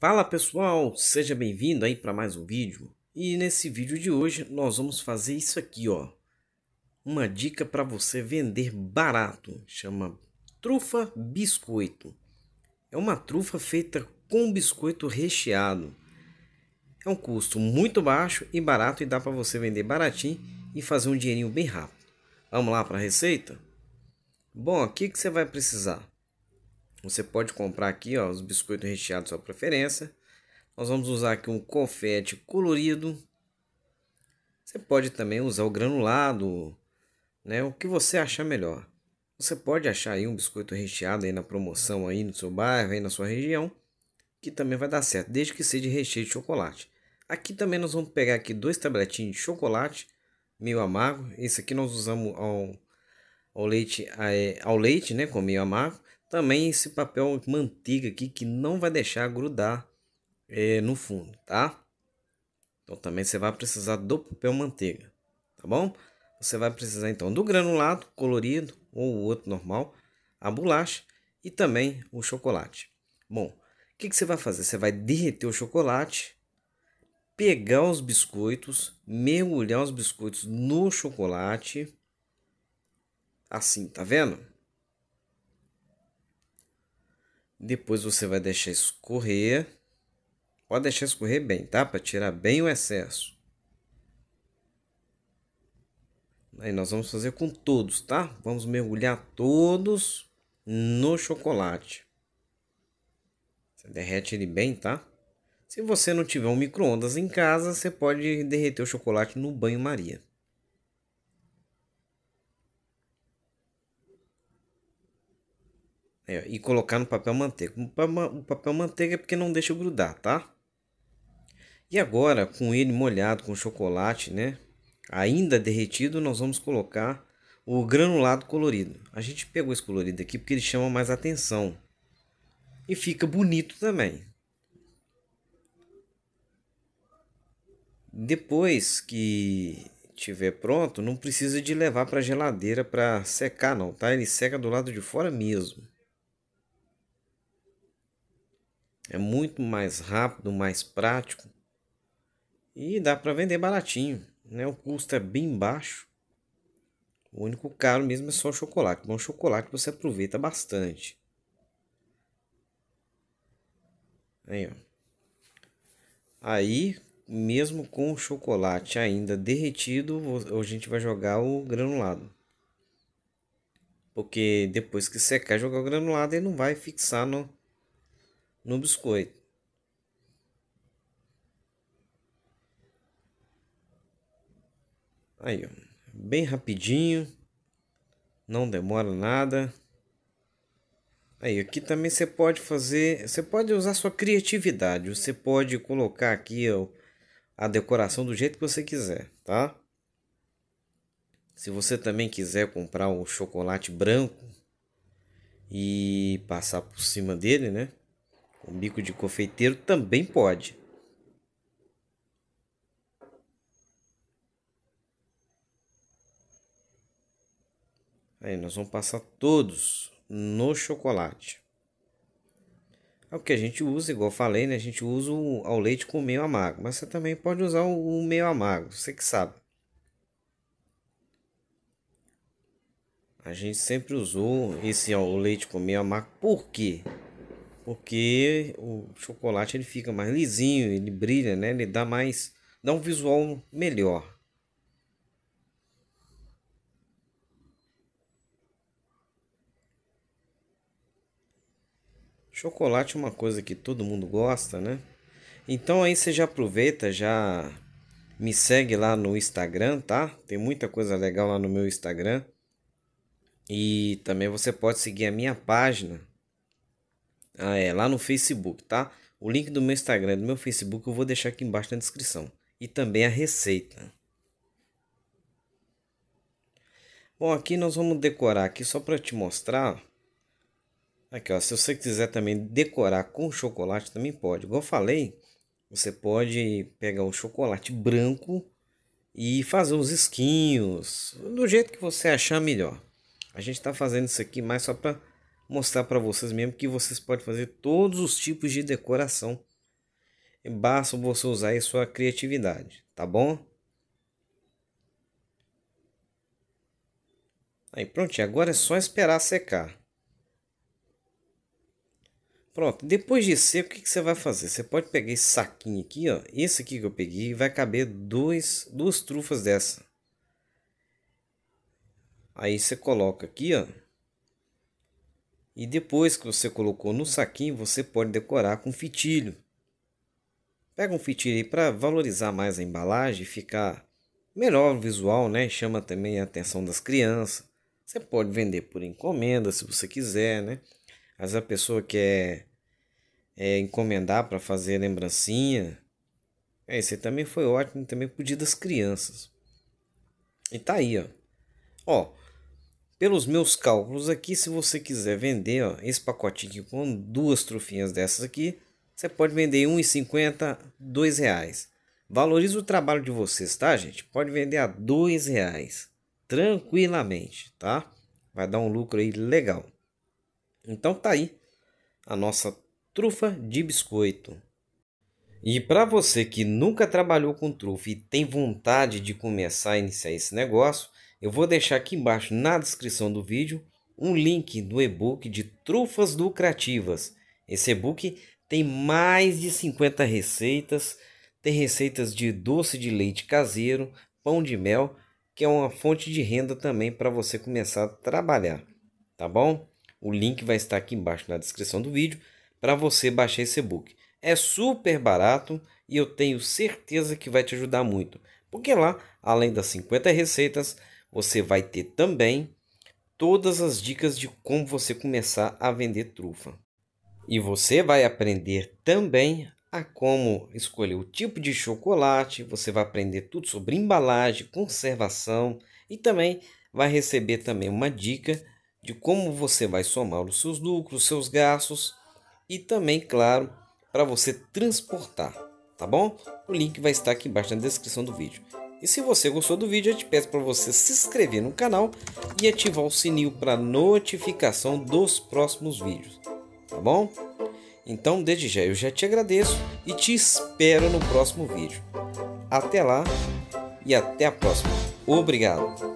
Fala pessoal, seja bem-vindo aí para mais um vídeo. E nesse vídeo de hoje nós vamos fazer isso aqui, ó. Uma dica para você vender barato, chama trufa biscoito. É uma trufa feita com biscoito recheado. É um custo muito baixo e barato e dá para você vender baratinho e fazer um dinheirinho bem rápido. Vamos lá para a receita? Bom, o que, que você vai precisar? Você pode comprar aqui ó, os biscoitos recheados sua preferência. Nós vamos usar aqui um confete colorido. Você pode também usar o granulado, né? O que você achar melhor. Você pode achar aí um biscoito recheado aí na promoção aí no seu bairro, aí na sua região, que também vai dar certo, desde que seja recheio de chocolate. Aqui também nós vamos pegar aqui dois tabletinhos de chocolate meio amargo. Esse aqui nós usamos ao, ao leite, é, ao leite, né, com meio amargo. Também esse papel manteiga aqui que não vai deixar grudar é, no fundo, tá? Então também você vai precisar do papel manteiga, tá bom? Você vai precisar então do granulado colorido ou o outro normal, a bolacha e também o chocolate. Bom, o que, que você vai fazer? Você vai derreter o chocolate, pegar os biscoitos, mergulhar os biscoitos no chocolate, assim, tá vendo? Depois você vai deixar escorrer, Pode deixar escorrer bem, tá? Para tirar bem o excesso. Aí nós vamos fazer com todos, tá? Vamos mergulhar todos no chocolate. Você derrete ele bem, tá? Se você não tiver um micro-ondas em casa, você pode derreter o chocolate no banho-maria. É, e colocar no papel manteiga. O papel manteiga é porque não deixa grudar, tá? E agora, com ele molhado com chocolate, né? Ainda derretido, nós vamos colocar o granulado colorido. A gente pegou esse colorido aqui porque ele chama mais atenção. E fica bonito também. Depois que tiver pronto, não precisa de levar para geladeira para secar não, tá? Ele seca do lado de fora mesmo. É muito mais rápido, mais prático e dá para vender baratinho, né? O custo é bem baixo. O único caro mesmo é só o chocolate. Bom, o chocolate você aproveita bastante. Aí, ó. Aí, mesmo com o chocolate ainda derretido, a gente vai jogar o granulado. Porque depois que secar, jogar o granulado, ele não vai fixar no, no biscoito. Aí, ó, bem rapidinho, não demora nada. Aí, aqui também você pode fazer, você pode usar sua criatividade, você pode colocar aqui ó, a decoração do jeito que você quiser, tá? Se você também quiser comprar um chocolate branco e passar por cima dele, né? O bico de confeiteiro também pode. Aí nós vamos passar todos no chocolate. É o que a gente usa, igual falei, né? A gente usa o, ao leite com meio amargo. Mas você também pode usar o, o meio amargo, você que sabe. A gente sempre usou esse ao leite com meio amargo. Por quê? porque o chocolate ele fica mais lisinho, ele brilha, né? Ele dá mais, dá um visual melhor. Chocolate é uma coisa que todo mundo gosta, né? Então aí você já aproveita, já me segue lá no Instagram, tá? Tem muita coisa legal lá no meu Instagram. E também você pode seguir a minha página ah, é, lá no Facebook, tá? O link do meu Instagram e do meu Facebook eu vou deixar aqui embaixo na descrição. E também a receita. Bom, aqui nós vamos decorar aqui só para te mostrar. Aqui, ó, se você quiser também decorar com chocolate, também pode. Igual eu falei, você pode pegar um chocolate branco e fazer uns esquinhos, do jeito que você achar melhor. A gente está fazendo isso aqui mais só para mostrar para vocês mesmo que vocês podem fazer todos os tipos de decoração. Basta você usar aí sua criatividade, tá bom? Aí pronto, agora é só esperar secar. Pronto, depois de seco, o que, que, você vai fazer? Você pode pegar esse saquinho aqui, ó. Esse aqui que eu peguei, vai caber dois, duas trufas dessa. Aí você coloca aqui, ó. E depois que você colocou no saquinho, você pode decorar com fitilho. Pega um fitilho aí para valorizar mais a embalagem, ficar melhor o visual, né? Chama também a atenção das crianças. Você pode vender por encomenda se você quiser, né? Mas a pessoa quer é, encomendar para fazer lembrancinha. É, esse também foi ótimo, também podia dia das crianças. E tá aí, ó. Ó, pelos meus cálculos aqui, se você quiser vender ó, esse pacotinho com duas trufinhas dessas aqui, você pode vender R$ 1,50, R$ reais. Valoriza o trabalho de vocês, tá, gente? Pode vender a R$ reais tranquilamente, tá? Vai dar um lucro aí legal. Então tá aí a nossa trufa de biscoito. E para você que nunca trabalhou com trufa e tem vontade de começar a iniciar esse negócio, eu vou deixar aqui embaixo na descrição do vídeo um link do e-book de trufas lucrativas. Esse e-book tem mais de 50 receitas, tem receitas de doce de leite caseiro, pão de mel, que é uma fonte de renda também para você começar a trabalhar, tá bom? O link vai estar aqui embaixo na descrição do vídeo para você baixar esse e-book. É super barato e eu tenho certeza que vai te ajudar muito, porque lá, além das 50 receitas, você vai ter também todas as dicas de como você começar a vender trufa. E você vai aprender também a como escolher o tipo de chocolate, você vai aprender tudo sobre embalagem, conservação e também vai receber também uma dica de como você vai somar os seus lucros, seus gastos e também, claro, para você transportar, tá bom? O link vai estar aqui embaixo na descrição do vídeo. E se você gostou do vídeo, eu te peço para você se inscrever no canal e ativar o sininho para notificação dos próximos vídeos, tá bom? Então, desde já, eu já te agradeço e te espero no próximo vídeo. Até lá e até a próxima. Obrigado!